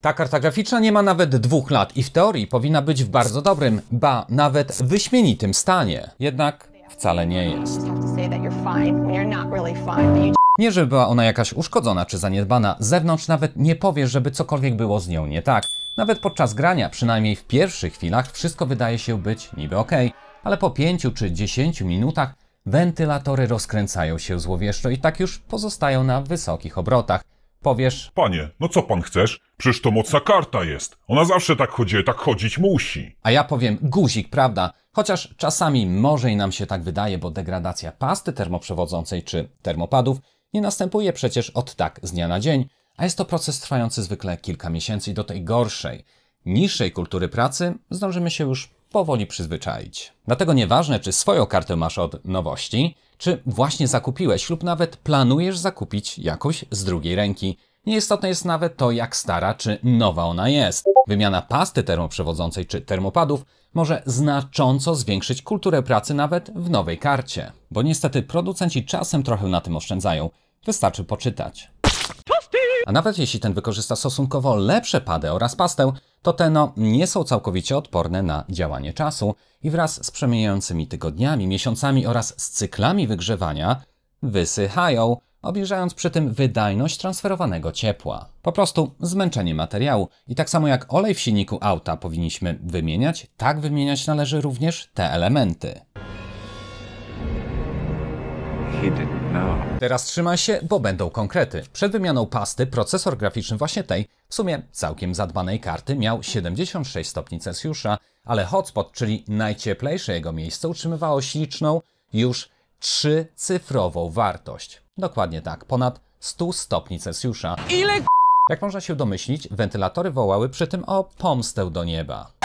Ta karta graficzna nie ma nawet dwóch lat i w teorii powinna być w bardzo dobrym, ba nawet wyśmienitym stanie. Jednak wcale nie jest. Nie, żeby była ona jakaś uszkodzona czy zaniedbana, zewnątrz nawet nie powie, żeby cokolwiek było z nią nie tak. Nawet podczas grania, przynajmniej w pierwszych chwilach, wszystko wydaje się być niby ok, ale po 5 czy 10 minutach wentylatory rozkręcają się złowieszczo i tak już pozostają na wysokich obrotach. Powiesz, Panie, no co pan chcesz? Przecież to mocna karta jest. Ona zawsze tak chodzi, tak chodzić musi. a ja powiem guzik, prawda? Chociaż czasami może i nam się tak wydaje, bo degradacja pasty termoprzewodzącej czy termopadów nie następuje przecież od tak z dnia na dzień, a jest to proces trwający zwykle kilka miesięcy i do tej gorszej, niższej kultury pracy zdążymy się już powoli przyzwyczaić. Dlatego nieważne, czy swoją kartę masz od nowości, czy właśnie zakupiłeś lub nawet planujesz zakupić jakąś z drugiej ręki. Nieistotne jest nawet to, jak stara czy nowa ona jest. Wymiana pasty termoprzewodzącej czy termopadów może znacząco zwiększyć kulturę pracy nawet w nowej karcie. Bo niestety producenci czasem trochę na tym oszczędzają. Wystarczy poczytać. A nawet jeśli ten wykorzysta stosunkowo lepsze pady oraz pastę, to Toteno nie są całkowicie odporne na działanie czasu i wraz z przemijającymi tygodniami, miesiącami oraz z cyklami wygrzewania wysychają, obniżając przy tym wydajność transferowanego ciepła. Po prostu zmęczenie materiału i tak samo jak olej w silniku auta powinniśmy wymieniać, tak wymieniać należy również te elementy. Hidden. No. Teraz trzymaj się, bo będą konkrety. Przed wymianą pasty procesor graficzny właśnie tej, w sumie całkiem zadbanej karty, miał 76 stopni Celsjusza, ale hotspot, czyli najcieplejsze jego miejsce, utrzymywało śliczną, już trzycyfrową wartość. Dokładnie tak, ponad 100 stopni Celsjusza. Ile jak można się domyślić, wentylatory wołały przy tym o pomstę do nieba.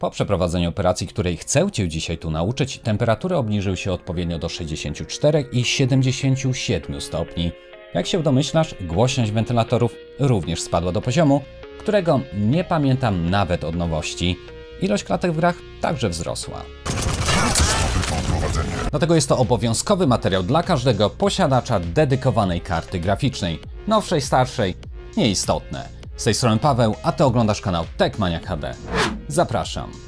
Po przeprowadzeniu operacji, której chcę Cię dzisiaj tu nauczyć, temperatury obniżyły się odpowiednio do 64 i 77 stopni. Jak się domyślasz, głośność wentylatorów również spadła do poziomu, którego nie pamiętam nawet od nowości. Ilość klatek w grach także wzrosła. Dlatego jest to obowiązkowy materiał dla każdego posiadacza dedykowanej karty graficznej. Nowszej, starszej, nieistotne. Z tej strony Paweł, a Ty oglądasz kanał Techmaniac HD. Zapraszam.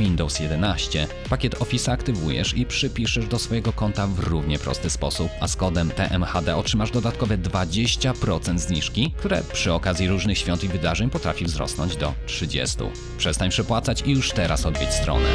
Windows 11. Pakiet Office aktywujesz i przypiszesz do swojego konta w równie prosty sposób, a z kodem TMHD otrzymasz dodatkowe 20% zniżki, które przy okazji różnych świąt i wydarzeń potrafi wzrosnąć do 30%. Przestań przepłacać i już teraz odwiedź stronę.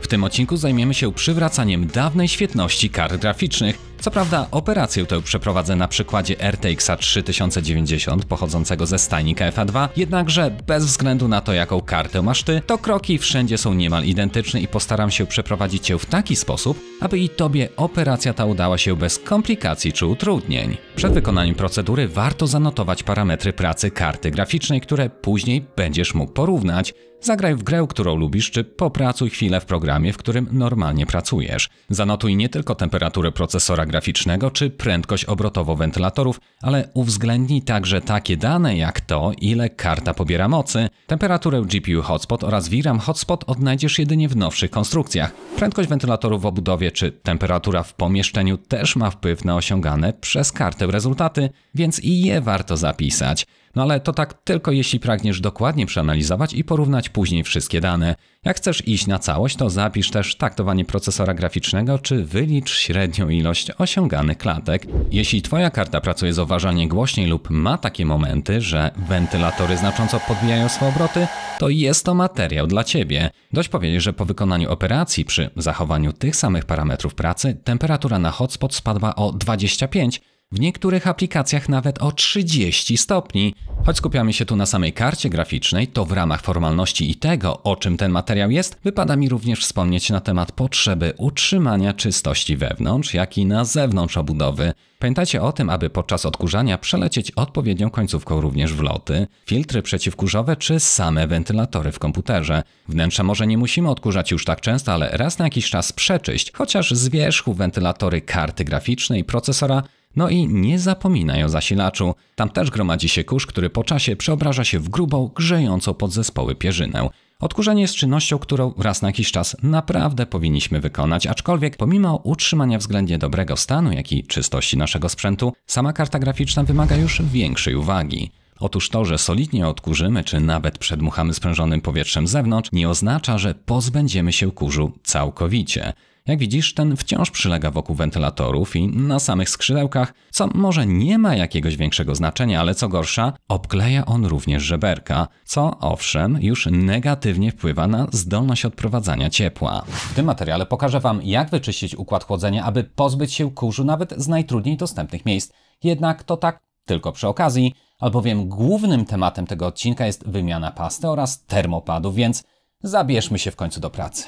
W tym odcinku zajmiemy się przywracaniem dawnej świetności kart graficznych co prawda, operację tę przeprowadzę na przykładzie RTX 3090 pochodzącego ze stajni fa 2 jednakże bez względu na to jaką kartę masz ty, to kroki wszędzie są niemal identyczne i postaram się przeprowadzić cię w taki sposób, aby i tobie operacja ta udała się bez komplikacji czy utrudnień. Przed wykonaniem procedury warto zanotować parametry pracy karty graficznej, które później będziesz mógł porównać. Zagraj w grę, którą lubisz, czy popracuj chwilę w programie, w którym normalnie pracujesz. Zanotuj nie tylko temperaturę procesora czy prędkość obrotową wentylatorów, ale uwzględni także takie dane jak to, ile karta pobiera mocy. Temperaturę GPU hotspot oraz VRAM hotspot odnajdziesz jedynie w nowszych konstrukcjach. Prędkość wentylatorów w obudowie czy temperatura w pomieszczeniu też ma wpływ na osiągane przez kartę rezultaty, więc i je warto zapisać. No ale to tak tylko jeśli pragniesz dokładnie przeanalizować i porównać później wszystkie dane. Jak chcesz iść na całość, to zapisz też taktowanie procesora graficznego czy wylicz średnią ilość osiąganych klatek. Jeśli Twoja karta pracuje zauważalnie głośniej lub ma takie momenty, że wentylatory znacząco podbijają swoje obroty, to jest to materiał dla Ciebie. Dość powiedzieć, że po wykonaniu operacji przy zachowaniu tych samych parametrów pracy temperatura na hotspot spadła o 25, w niektórych aplikacjach nawet o 30 stopni. Choć skupiamy się tu na samej karcie graficznej, to w ramach formalności i tego, o czym ten materiał jest, wypada mi również wspomnieć na temat potrzeby utrzymania czystości wewnątrz, jak i na zewnątrz obudowy. Pamiętajcie o tym, aby podczas odkurzania przelecieć odpowiednią końcówką również wloty, filtry przeciwkurzowe czy same wentylatory w komputerze. Wnętrza może nie musimy odkurzać już tak często, ale raz na jakiś czas przeczyść, chociaż z wierzchu wentylatory karty graficznej, procesora no i nie zapominaj o zasilaczu. Tam też gromadzi się kurz, który po czasie przeobraża się w grubą, grzejącą podzespoły pierzynę. Odkurzenie jest czynnością, którą raz na jakiś czas naprawdę powinniśmy wykonać, aczkolwiek pomimo utrzymania względnie dobrego stanu, jak i czystości naszego sprzętu, sama karta graficzna wymaga już większej uwagi. Otóż to, że solidnie odkurzymy czy nawet przedmuchamy sprężonym powietrzem z zewnątrz, nie oznacza, że pozbędziemy się kurzu całkowicie. Jak widzisz, ten wciąż przylega wokół wentylatorów i na samych skrzydełkach, co może nie ma jakiegoś większego znaczenia, ale co gorsza, obkleja on również żeberka, co owszem już negatywnie wpływa na zdolność odprowadzania ciepła. W tym materiale pokażę Wam, jak wyczyścić układ chłodzenia, aby pozbyć się kurzu nawet z najtrudniej dostępnych miejsc. Jednak to tak tylko przy okazji, albowiem głównym tematem tego odcinka jest wymiana pasty oraz termopadów, więc zabierzmy się w końcu do pracy.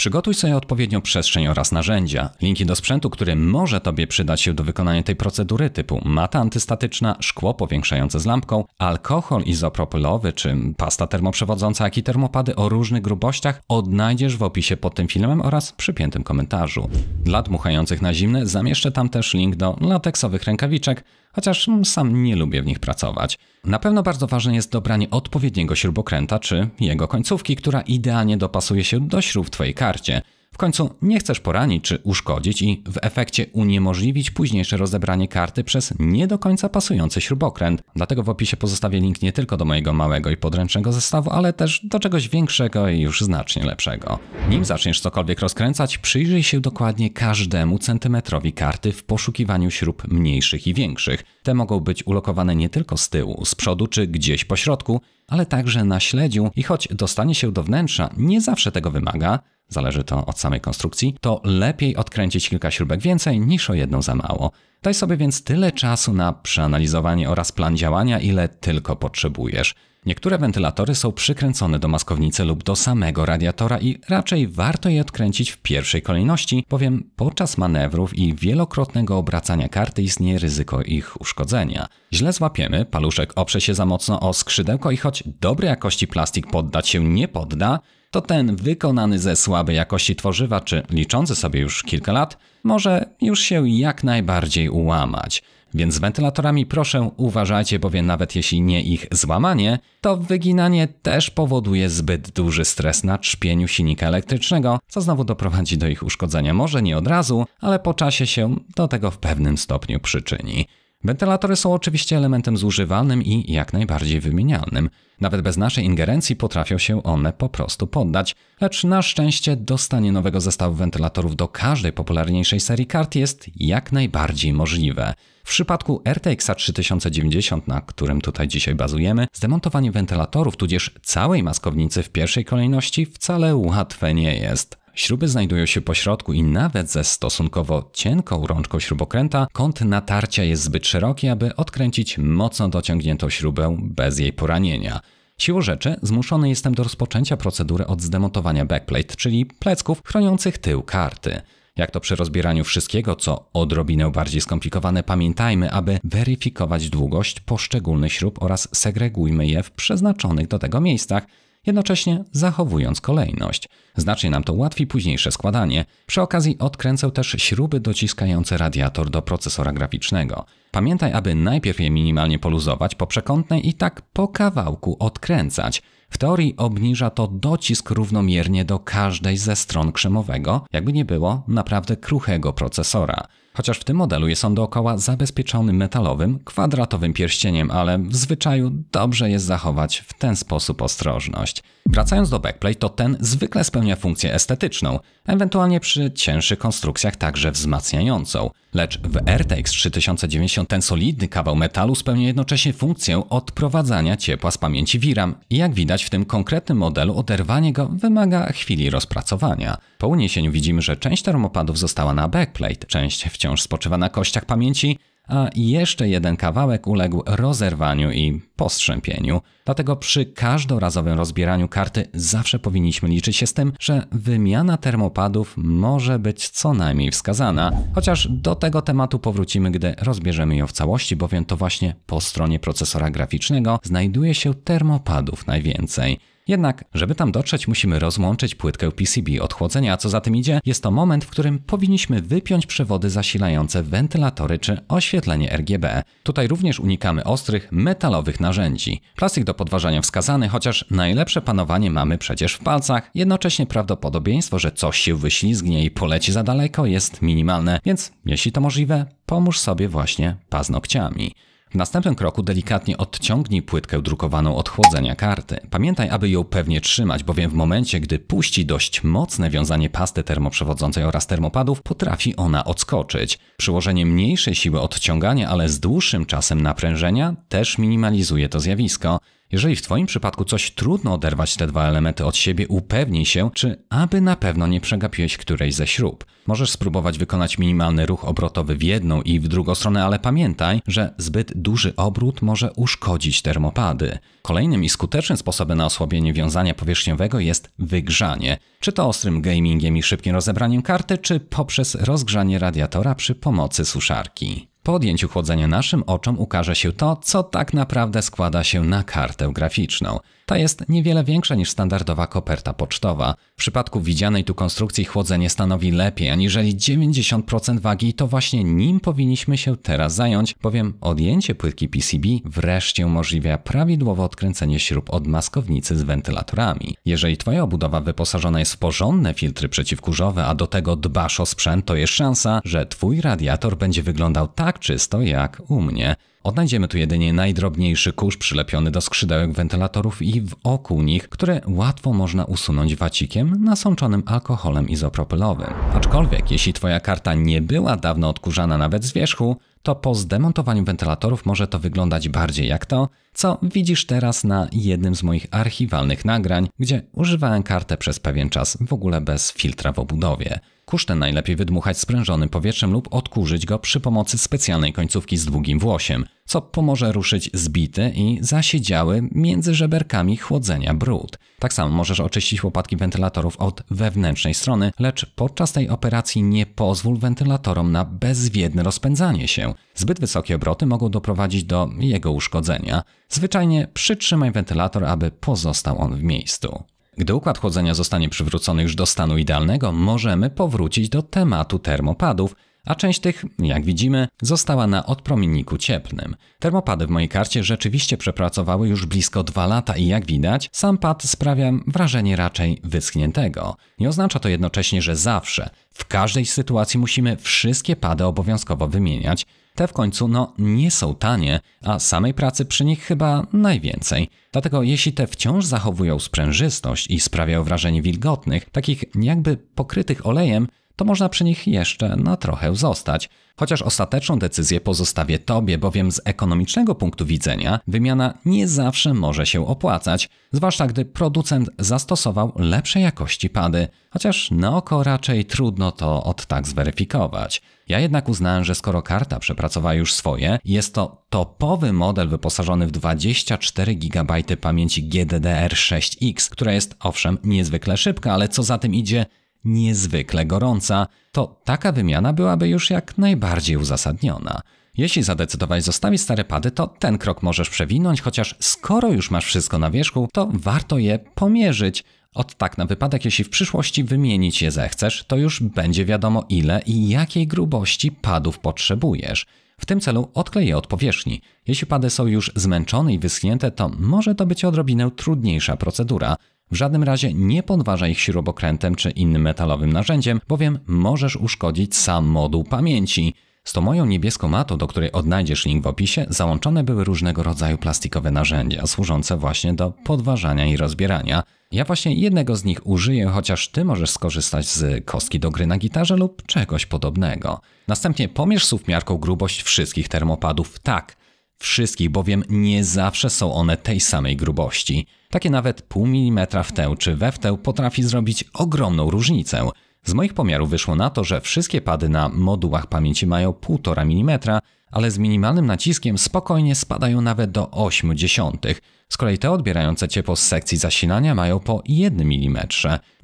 Przygotuj sobie odpowiednią przestrzeń oraz narzędzia. Linki do sprzętu, który może Tobie przydać się do wykonania tej procedury typu mata antystatyczna, szkło powiększające z lampką, alkohol izopropylowy czy pasta termoprzewodząca, jak i termopady o różnych grubościach odnajdziesz w opisie pod tym filmem oraz przypiętym komentarzu. Dla dmuchających na zimne zamieszczę tam też link do lateksowych rękawiczek, chociaż sam nie lubię w nich pracować. Na pewno bardzo ważne jest dobranie odpowiedniego śrubokręta czy jego końcówki, która idealnie dopasuje się do śrub w Twojej karcie – końcu nie chcesz poranić czy uszkodzić i w efekcie uniemożliwić późniejsze rozebranie karty przez nie do końca pasujący śrubokręt. Dlatego w opisie pozostawię link nie tylko do mojego małego i podręcznego zestawu, ale też do czegoś większego i już znacznie lepszego. Nim zaczniesz cokolwiek rozkręcać, przyjrzyj się dokładnie każdemu centymetrowi karty w poszukiwaniu śrub mniejszych i większych. Te mogą być ulokowane nie tylko z tyłu, z przodu czy gdzieś po środku, ale także na śledziu i choć dostanie się do wnętrza nie zawsze tego wymaga, zależy to od samej konstrukcji, to lepiej odkręcić kilka śrubek więcej niż o jedną za mało. Daj sobie więc tyle czasu na przeanalizowanie oraz plan działania, ile tylko potrzebujesz. Niektóre wentylatory są przykręcone do maskownicy lub do samego radiatora i raczej warto je odkręcić w pierwszej kolejności, bowiem podczas manewrów i wielokrotnego obracania karty istnieje ryzyko ich uszkodzenia. Źle złapiemy, paluszek oprze się za mocno o skrzydełko i choć dobrej jakości plastik poddać się nie podda, to ten wykonany ze słabej jakości tworzywa czy liczący sobie już kilka lat może już się jak najbardziej ułamać. Więc z wentylatorami proszę uważajcie, bowiem nawet jeśli nie ich złamanie, to wyginanie też powoduje zbyt duży stres na trzpieniu silnika elektrycznego, co znowu doprowadzi do ich uszkodzenia może nie od razu, ale po czasie się do tego w pewnym stopniu przyczyni. Wentylatory są oczywiście elementem zużywanym i jak najbardziej wymienialnym. Nawet bez naszej ingerencji potrafią się one po prostu poddać, lecz na szczęście dostanie nowego zestawu wentylatorów do każdej popularniejszej serii kart jest jak najbardziej możliwe. W przypadku RTX 3090, na którym tutaj dzisiaj bazujemy, zdemontowanie wentylatorów tudzież całej maskownicy w pierwszej kolejności wcale łatwe nie jest. Śruby znajdują się po środku i nawet ze stosunkowo cienką rączką śrubokręta kąt natarcia jest zbyt szeroki, aby odkręcić mocno dociągniętą śrubę bez jej poranienia. Siłą rzeczy zmuszony jestem do rozpoczęcia procedury od zdemontowania backplate, czyli plecków chroniących tył karty. Jak to przy rozbieraniu wszystkiego, co odrobinę bardziej skomplikowane, pamiętajmy, aby weryfikować długość poszczególnych śrub oraz segregujmy je w przeznaczonych do tego miejscach, jednocześnie zachowując kolejność. Znacznie nam to ułatwi późniejsze składanie. Przy okazji odkręcę też śruby dociskające radiator do procesora graficznego. Pamiętaj, aby najpierw je minimalnie poluzować po przekątnej i tak po kawałku odkręcać. W teorii obniża to docisk równomiernie do każdej ze stron krzemowego, jakby nie było naprawdę kruchego procesora. Chociaż w tym modelu jest on dookoła zabezpieczony metalowym, kwadratowym pierścieniem, ale w zwyczaju dobrze jest zachować w ten sposób ostrożność. Wracając do backplate, to ten zwykle spełnia funkcję estetyczną, ewentualnie przy cięższych konstrukcjach także wzmacniającą. Lecz w RTX 3090 ten solidny kawał metalu spełnia jednocześnie funkcję odprowadzania ciepła z pamięci VRAM i jak widać w tym konkretnym modelu oderwanie go wymaga chwili rozpracowania. Po uniesieniu widzimy, że część termopadów została na backplate, część wciąż spoczywa na kościach pamięci, a jeszcze jeden kawałek uległ rozerwaniu i postrzępieniu. Dlatego przy każdorazowym rozbieraniu karty zawsze powinniśmy liczyć się z tym, że wymiana termopadów może być co najmniej wskazana, chociaż do tego tematu powrócimy, gdy rozbierzemy ją w całości, bowiem to właśnie po stronie procesora graficznego znajduje się termopadów najwięcej. Jednak, żeby tam dotrzeć, musimy rozłączyć płytkę PCB od chłodzenia, a co za tym idzie, jest to moment, w którym powinniśmy wypiąć przewody zasilające wentylatory czy oświetlenie RGB. Tutaj również unikamy ostrych, metalowych narzędzi. Plastik do podważania wskazany, chociaż najlepsze panowanie mamy przecież w palcach, jednocześnie prawdopodobieństwo, że coś się wyślizgnie i poleci za daleko jest minimalne, więc jeśli to możliwe, pomóż sobie właśnie paznokciami. W następnym kroku delikatnie odciągnij płytkę drukowaną od chłodzenia karty. Pamiętaj, aby ją pewnie trzymać, bowiem w momencie, gdy puści dość mocne wiązanie pasty termoprzewodzącej oraz termopadów, potrafi ona odskoczyć. Przyłożenie mniejszej siły odciągania, ale z dłuższym czasem naprężenia też minimalizuje to zjawisko. Jeżeli w Twoim przypadku coś trudno oderwać te dwa elementy od siebie, upewnij się, czy aby na pewno nie przegapiłeś którejś ze śrub. Możesz spróbować wykonać minimalny ruch obrotowy w jedną i w drugą stronę, ale pamiętaj, że zbyt duży obrót może uszkodzić termopady. Kolejnym i skutecznym sposobem na osłabienie wiązania powierzchniowego jest wygrzanie. Czy to ostrym gamingiem i szybkim rozebraniem karty, czy poprzez rozgrzanie radiatora przy pomocy suszarki. Po odjęciu chłodzenia naszym oczom ukaże się to, co tak naprawdę składa się na kartę graficzną – ta jest niewiele większa niż standardowa koperta pocztowa. W przypadku widzianej tu konstrukcji chłodzenie stanowi lepiej, aniżeli 90% wagi i to właśnie nim powinniśmy się teraz zająć, bowiem odjęcie płytki PCB wreszcie umożliwia prawidłowe odkręcenie śrub od maskownicy z wentylatorami. Jeżeli Twoja obudowa wyposażona jest w porządne filtry przeciwkurzowe, a do tego dbasz o sprzęt, to jest szansa, że Twój radiator będzie wyglądał tak czysto jak u mnie. Odnajdziemy tu jedynie najdrobniejszy kurz przylepiony do skrzydełek wentylatorów i wokół nich, które łatwo można usunąć wacikiem nasączonym alkoholem izopropylowym. Aczkolwiek, jeśli Twoja karta nie była dawno odkurzana nawet z wierzchu, to po zdemontowaniu wentylatorów może to wyglądać bardziej jak to, co widzisz teraz na jednym z moich archiwalnych nagrań, gdzie używałem kartę przez pewien czas w ogóle bez filtra w obudowie ten najlepiej wydmuchać sprężonym powietrzem lub odkurzyć go przy pomocy specjalnej końcówki z długim włosiem, co pomoże ruszyć zbity i zasiedziały między żeberkami chłodzenia brud. Tak samo możesz oczyścić łopatki wentylatorów od wewnętrznej strony, lecz podczas tej operacji nie pozwól wentylatorom na bezwiedne rozpędzanie się. Zbyt wysokie obroty mogą doprowadzić do jego uszkodzenia. Zwyczajnie przytrzymaj wentylator, aby pozostał on w miejscu. Gdy układ chłodzenia zostanie przywrócony już do stanu idealnego, możemy powrócić do tematu termopadów, a część tych, jak widzimy, została na odpromienniku cieplnym. Termopady w mojej karcie rzeczywiście przepracowały już blisko dwa lata i jak widać, sam pad sprawia wrażenie raczej wyschniętego. Nie oznacza to jednocześnie, że zawsze, w każdej sytuacji musimy wszystkie pady obowiązkowo wymieniać, te w końcu no nie są tanie, a samej pracy przy nich chyba najwięcej. Dlatego jeśli te wciąż zachowują sprężystość i sprawiają wrażenie wilgotnych, takich jakby pokrytych olejem, to można przy nich jeszcze na trochę zostać. Chociaż ostateczną decyzję pozostawię Tobie, bowiem z ekonomicznego punktu widzenia wymiana nie zawsze może się opłacać, zwłaszcza gdy producent zastosował lepszej jakości pady, chociaż na oko raczej trudno to od tak zweryfikować. Ja jednak uznałem, że skoro karta przepracowała już swoje, jest to topowy model wyposażony w 24 GB pamięci GDDR6X, która jest owszem niezwykle szybka, ale co za tym idzie niezwykle gorąca, to taka wymiana byłaby już jak najbardziej uzasadniona. Jeśli zadecydowałeś zostawić stare pady, to ten krok możesz przewinąć, chociaż skoro już masz wszystko na wierzchu, to warto je pomierzyć. Od tak na wypadek, jeśli w przyszłości wymienić je zechcesz, to już będzie wiadomo ile i jakiej grubości padów potrzebujesz. W tym celu odklej je od powierzchni. Jeśli pady są już zmęczone i wyschnięte, to może to być odrobinę trudniejsza procedura. W żadnym razie nie podważaj ich śrubokrętem czy innym metalowym narzędziem, bowiem możesz uszkodzić sam moduł pamięci. Z tą moją niebieską matą, do której odnajdziesz link w opisie, załączone były różnego rodzaju plastikowe narzędzia, służące właśnie do podważania i rozbierania. Ja właśnie jednego z nich użyję, chociaż ty możesz skorzystać z kostki do gry na gitarze lub czegoś podobnego. Następnie pomierz suwmiarką grubość wszystkich termopadów tak, wszystkich, bowiem nie zawsze są one tej samej grubości. Takie nawet pół milimetra w teł czy we w tę potrafi zrobić ogromną różnicę – z moich pomiarów wyszło na to, że wszystkie pady na modułach pamięci mają 1,5 mm, ale z minimalnym naciskiem spokojnie spadają nawet do 0,8. Z kolei te odbierające ciepło z sekcji zasilania mają po 1 mm.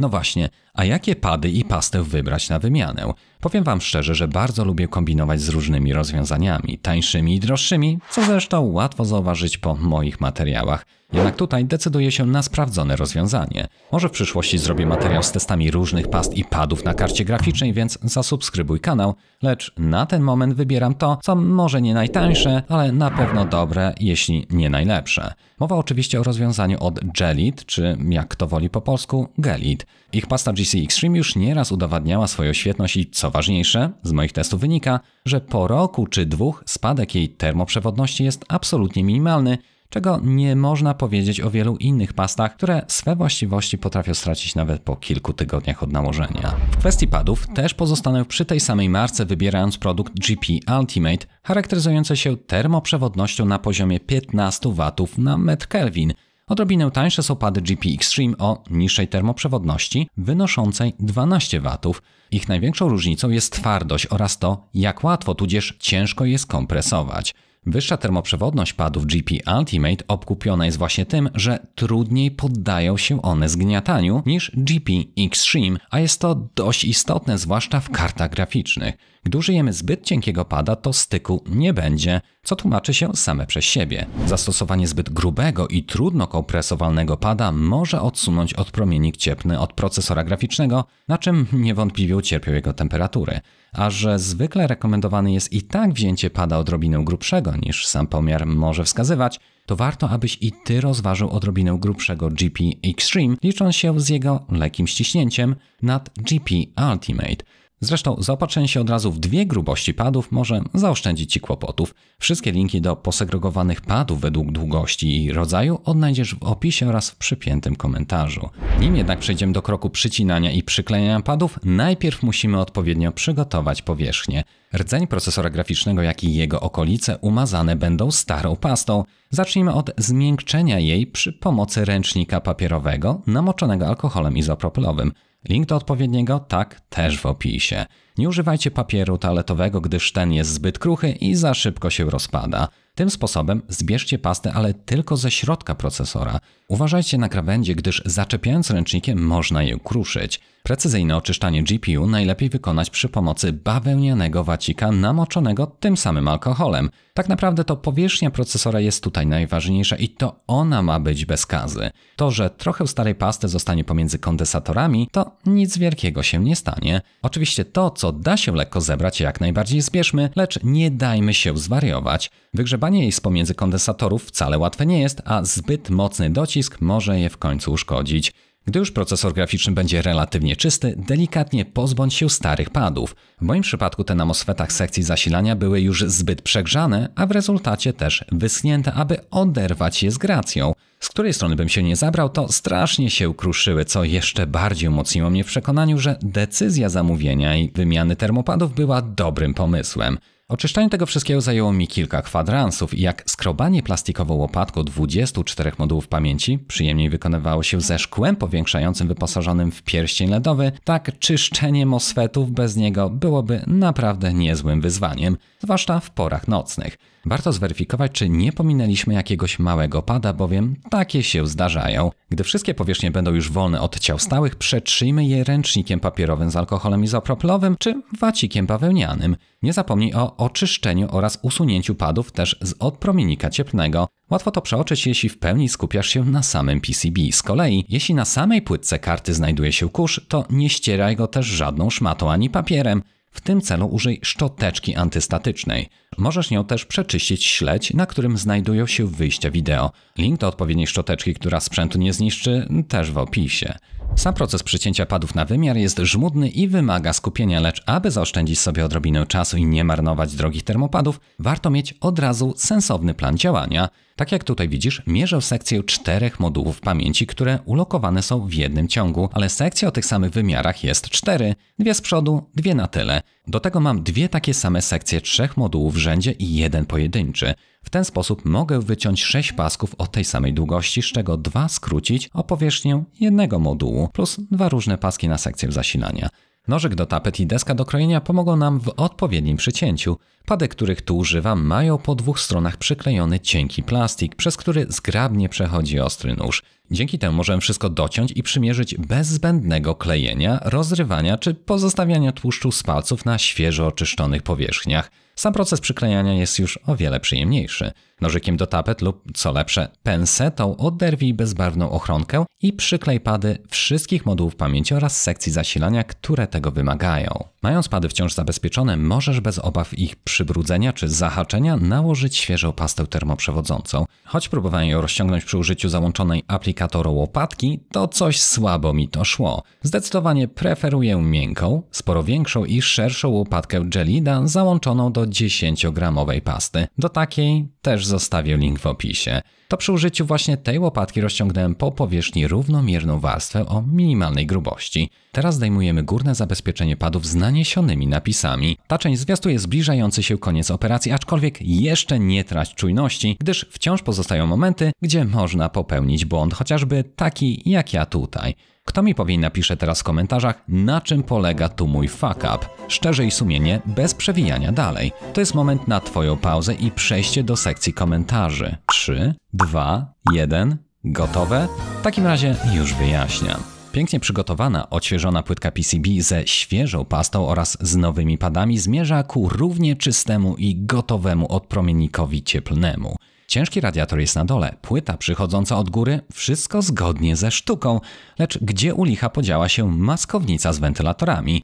No właśnie, a jakie pady i pastę wybrać na wymianę? Powiem Wam szczerze, że bardzo lubię kombinować z różnymi rozwiązaniami, tańszymi i droższymi, co zresztą łatwo zauważyć po moich materiałach. Jednak tutaj decyduję się na sprawdzone rozwiązanie. Może w przyszłości zrobię materiał z testami różnych past i padów na karcie graficznej, więc zasubskrybuj kanał, lecz na ten moment wybieram to, co może nie najtańsze, ale na pewno dobre, jeśli nie najlepsze. Mowa oczywiście o rozwiązaniu od Gelit, czy jak kto woli po polsku, Gelit. Ich pasta GC Extreme już nieraz udowadniała swoją świetność i co ważniejsze, z moich testów wynika, że po roku czy dwóch spadek jej termoprzewodności jest absolutnie minimalny, czego nie można powiedzieć o wielu innych pastach, które swe właściwości potrafią stracić nawet po kilku tygodniach od nałożenia. W kwestii padów też pozostanę przy tej samej marce wybierając produkt GP Ultimate, charakteryzujący się termoprzewodnością na poziomie 15 W na metr Kelvin, Odrobinę tańsze są pady GP Extreme o niższej termoprzewodności, wynoszącej 12 W. Ich największą różnicą jest twardość oraz to, jak łatwo tudzież ciężko je skompresować. Wyższa termoprzewodność padów GP Ultimate obkupiona jest właśnie tym, że trudniej poddają się one zgniataniu niż GP Extreme, a jest to dość istotne, zwłaszcza w kartach graficznych. Gdy użyjemy zbyt cienkiego pada, to styku nie będzie, co tłumaczy się same przez siebie. Zastosowanie zbyt grubego i trudno kompresowalnego pada może odsunąć od promieni cieplny od procesora graficznego, na czym niewątpliwie ucierpią jego temperatury a że zwykle rekomendowane jest i tak wzięcie pada odrobinę grubszego niż sam pomiar może wskazywać, to warto, abyś i ty rozważył odrobinę grubszego GP Extreme, licząc się z jego lekkim ściśnięciem nad GP Ultimate – Zresztą zaopatrzenie się od razu w dwie grubości padów może zaoszczędzić Ci kłopotów. Wszystkie linki do posegregowanych padów według długości i rodzaju odnajdziesz w opisie oraz w przypiętym komentarzu. Nim jednak przejdziemy do kroku przycinania i przyklejania padów, najpierw musimy odpowiednio przygotować powierzchnię. Rdzeń procesora graficznego, jak i jego okolice umazane będą starą pastą. Zacznijmy od zmiękczenia jej przy pomocy ręcznika papierowego namoczonego alkoholem izopropylowym. Link do odpowiedniego tak też w opisie. Nie używajcie papieru toaletowego, gdyż ten jest zbyt kruchy i za szybko się rozpada. Tym sposobem zbierzcie pastę, ale tylko ze środka procesora. Uważajcie na krawędzie, gdyż zaczepiając ręcznikiem można je kruszyć. Precyzyjne oczyszczanie GPU najlepiej wykonać przy pomocy bawełnianego wacika namoczonego tym samym alkoholem. Tak naprawdę to powierzchnia procesora jest tutaj najważniejsza i to ona ma być bez kazy. To, że trochę starej pasty zostanie pomiędzy kondensatorami, to nic wielkiego się nie stanie. Oczywiście to, co da się lekko zebrać, jak najbardziej zbierzmy, lecz nie dajmy się zwariować. Wygrzebanie jej z pomiędzy kondensatorów wcale łatwe nie jest, a zbyt mocny docisk może je w końcu uszkodzić. Gdy już procesor graficzny będzie relatywnie czysty, delikatnie pozbądź się starych padów. W moim przypadku te na MOSFETach sekcji zasilania były już zbyt przegrzane, a w rezultacie też wyschnięte, aby oderwać je z gracją. Z której strony bym się nie zabrał, to strasznie się kruszyły, co jeszcze bardziej umocniło mnie w przekonaniu, że decyzja zamówienia i wymiany termopadów była dobrym pomysłem. Oczyszczanie tego wszystkiego zajęło mi kilka kwadransów i jak skrobanie plastikową łopatką 24 modułów pamięci przyjemniej wykonywało się ze szkłem powiększającym wyposażonym w pierścień LEDowy, tak czyszczenie mosfetów bez niego byłoby naprawdę niezłym wyzwaniem, zwłaszcza w porach nocnych. Warto zweryfikować, czy nie pominęliśmy jakiegoś małego pada, bowiem takie się zdarzają. Gdy wszystkie powierzchnie będą już wolne od ciał stałych, przetrzyjmy je ręcznikiem papierowym z alkoholem izoproplowym czy wacikiem bawełnianym. Nie zapomnij o oczyszczeniu oraz usunięciu padów też z odpromiennika cieplnego. Łatwo to przeoczyć, jeśli w pełni skupiasz się na samym PCB. Z kolei, jeśli na samej płytce karty znajduje się kurz, to nie ścieraj go też żadną szmatą ani papierem. W tym celu użyj szczoteczki antystatycznej. Możesz nią też przeczyścić śledź, na którym znajdują się wyjścia wideo. Link do odpowiedniej szczoteczki, która sprzętu nie zniszczy, też w opisie. Sam proces przycięcia padów na wymiar jest żmudny i wymaga skupienia, lecz aby zaoszczędzić sobie odrobinę czasu i nie marnować drogich termopadów, warto mieć od razu sensowny plan działania. Tak jak tutaj widzisz, mierzę sekcję czterech modułów pamięci, które ulokowane są w jednym ciągu, ale sekcja o tych samych wymiarach jest cztery, dwie z przodu, dwie na tyle. Do tego mam dwie takie same sekcje trzech modułów w rzędzie i jeden pojedynczy. W ten sposób mogę wyciąć 6 pasków o tej samej długości, z czego 2 skrócić o powierzchnię jednego modułu plus dwa różne paski na sekcję zasilania. Nożyk do tapet i deska do krojenia pomogą nam w odpowiednim przycięciu. Pady, których tu używam, mają po dwóch stronach przyklejony cienki plastik, przez który zgrabnie przechodzi ostry nóż. Dzięki temu możemy wszystko dociąć i przymierzyć bez zbędnego klejenia, rozrywania czy pozostawiania tłuszczu z palców na świeżo oczyszczonych powierzchniach. Sam proces przyklejania jest już o wiele przyjemniejszy. Nożykiem do tapet lub, co lepsze, pensetą oderwij bezbarwną ochronkę i przyklej pady wszystkich modułów pamięci oraz sekcji zasilania, które tego wymagają. Mając pady wciąż zabezpieczone, możesz bez obaw ich przybrudzenia czy zahaczenia nałożyć świeżą pastę termoprzewodzącą. Choć próbowałem ją rozciągnąć przy użyciu załączonej aplikatora łopatki, to coś słabo mi to szło. Zdecydowanie preferuję miękką, sporo większą i szerszą łopatkę Jelida załączoną do 10-gramowej pasty. Do takiej też zostawię link w opisie. To przy użyciu właśnie tej łopatki rozciągnąłem po powierzchni równomierną warstwę o minimalnej grubości. Teraz zdejmujemy górne zabezpieczenie padów z naniesionymi napisami. Ta część zwiastuje zbliżający się koniec operacji, aczkolwiek jeszcze nie trać czujności, gdyż wciąż pozostają momenty, gdzie można popełnić błąd, chociażby taki jak ja tutaj. Kto mi powie napisze teraz w komentarzach, na czym polega tu mój fuck up. Szczerze i sumienie, bez przewijania dalej. To jest moment na Twoją pauzę i przejście do sekcji sekcji komentarzy. 3, 2, 1. Gotowe? W takim razie już wyjaśniam. Pięknie przygotowana, odświeżona płytka PCB ze świeżą pastą oraz z nowymi padami zmierza ku równie czystemu i gotowemu odpromiennikowi cieplnemu. Ciężki radiator jest na dole, płyta przychodząca od góry, wszystko zgodnie ze sztuką. Lecz gdzie u licha podziała się maskownica z wentylatorami?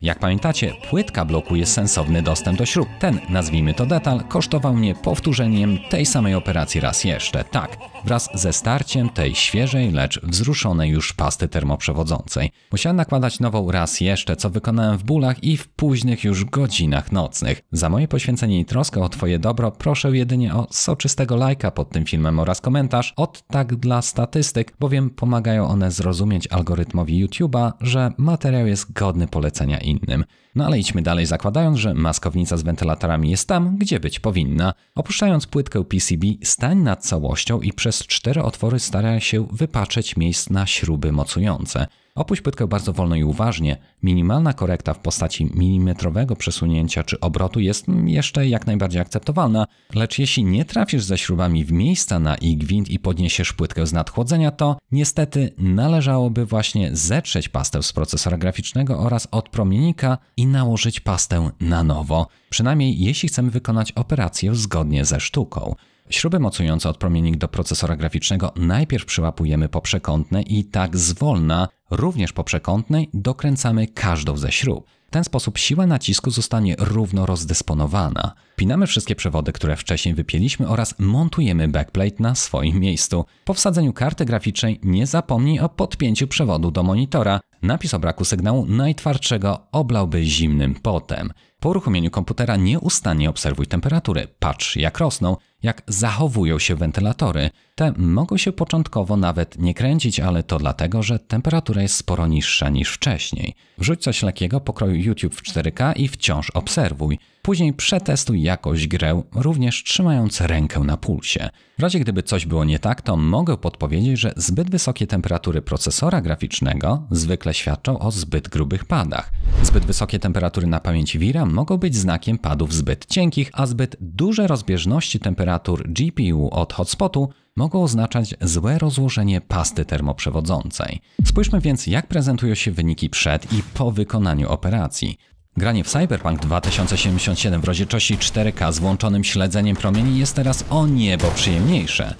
Jak pamiętacie, płytka blokuje sensowny dostęp do śrub. Ten, nazwijmy to detal, kosztował mnie powtórzeniem tej samej operacji raz jeszcze. Tak, wraz ze starciem tej świeżej, lecz wzruszonej już pasty termoprzewodzącej. Musiałem nakładać nową raz jeszcze, co wykonałem w bólach i w późnych już godzinach nocnych. Za moje poświęcenie i troskę o Twoje dobro proszę jedynie o soczystego lajka pod tym filmem oraz komentarz od tak dla statystyk, bowiem pomagają one zrozumieć algorytmowi YouTube'a, że materiał jest godny polecenia innym. No ale idźmy dalej, zakładając, że maskownica z wentylatorami jest tam, gdzie być powinna. Opuszczając płytkę PCB, stań nad całością i przez cztery otwory staraj się wypaczyć miejsc na śruby mocujące. Opuść płytkę bardzo wolno i uważnie. Minimalna korekta w postaci milimetrowego przesunięcia czy obrotu jest jeszcze jak najbardziej akceptowalna, lecz jeśli nie trafisz ze śrubami w miejsca na ich gwint i podniesiesz płytkę z nadchłodzenia, to niestety należałoby właśnie zetrzeć pastę z procesora graficznego oraz od promienika i nałożyć pastę na nowo, przynajmniej jeśli chcemy wykonać operację zgodnie ze sztuką. Śruby mocujące odpromiennik do procesora graficznego najpierw przyłapujemy przekątnej i tak zwolna, również przekątnej, dokręcamy każdą ze śrub. W ten sposób siła nacisku zostanie równo rozdysponowana. Pinamy wszystkie przewody, które wcześniej wypięliśmy oraz montujemy backplate na swoim miejscu. Po wsadzeniu karty graficznej nie zapomnij o podpięciu przewodu do monitora. Napis o braku sygnału najtwardszego oblałby zimnym potem. Po uruchomieniu komputera nieustannie obserwuj temperatury, patrz jak rosną, jak zachowują się wentylatory. Te mogą się początkowo nawet nie kręcić, ale to dlatego, że temperatura jest sporo niższa niż wcześniej. Wrzuć coś lekkiego pokroju YouTube w 4K i wciąż obserwuj. Później przetestuj jakoś grę, również trzymając rękę na pulsie. W razie gdyby coś było nie tak, to mogę podpowiedzieć, że zbyt wysokie temperatury procesora graficznego zwykle świadczą o zbyt grubych padach. Zbyt wysokie temperatury na pamięci Vira mogą być znakiem padów zbyt cienkich, a zbyt duże rozbieżności temperatur GPU od hotspotu mogą oznaczać złe rozłożenie pasty termoprzewodzącej. Spójrzmy więc, jak prezentują się wyniki przed i po wykonaniu operacji. Granie w Cyberpunk 2077 w rozdzielczości 4K z włączonym śledzeniem promieni jest teraz o niebo przyjemniejsze.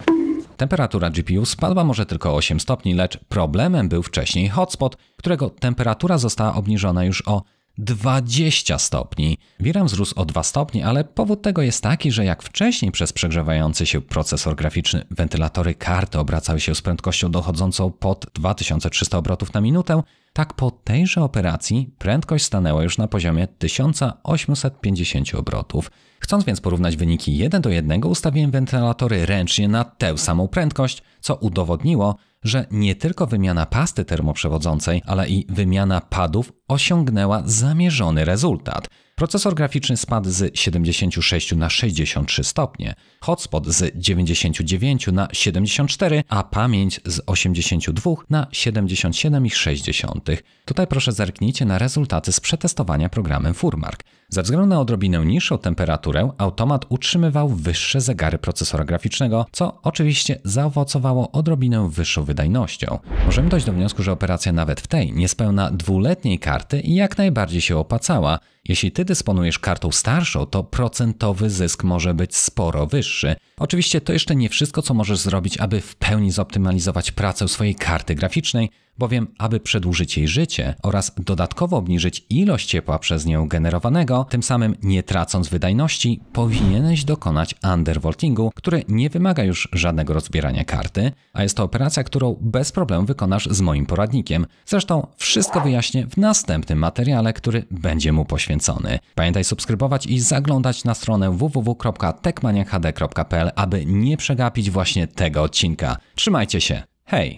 Temperatura GPU spadła może tylko o 8 stopni, lecz problemem był wcześniej hotspot, którego temperatura została obniżona już o 20 stopni. VRAM wzrósł o 2 stopnie, ale powód tego jest taki, że jak wcześniej przez przegrzewający się procesor graficzny wentylatory karty obracały się z prędkością dochodzącą pod 2300 obrotów na minutę, tak po tejże operacji prędkość stanęła już na poziomie 1850 obrotów. Chcąc więc porównać wyniki 1 do 1 ustawiłem wentylatory ręcznie na tę samą prędkość, co udowodniło, że nie tylko wymiana pasty termoprzewodzącej, ale i wymiana padów osiągnęła zamierzony rezultat. Procesor graficzny spadł z 76 na 63 stopnie, hotspot z 99 na 74, a pamięć z 82 na 77,6. Tutaj proszę zerknijcie na rezultaty z przetestowania programem Furmark. Ze względu na odrobinę niższą temperaturę automat utrzymywał wyższe zegary procesora graficznego, co oczywiście zaowocowało odrobinę wyższą wydajność wydajnością. Możemy dojść do wniosku, że operacja nawet w tej niespełna dwuletniej karty jak najbardziej się opłacała jeśli ty dysponujesz kartą starszą, to procentowy zysk może być sporo wyższy. Oczywiście to jeszcze nie wszystko, co możesz zrobić, aby w pełni zoptymalizować pracę swojej karty graficznej, bowiem aby przedłużyć jej życie oraz dodatkowo obniżyć ilość ciepła przez nią generowanego, tym samym nie tracąc wydajności, powinieneś dokonać undervoltingu, który nie wymaga już żadnego rozbierania karty, a jest to operacja, którą bez problemu wykonasz z moim poradnikiem. Zresztą wszystko wyjaśnię w następnym materiale, który będzie mu poświęcony poświęcony. Pamiętaj subskrybować i zaglądać na stronę www.tekmaniahd.pl, aby nie przegapić właśnie tego odcinka. Trzymajcie się, hej!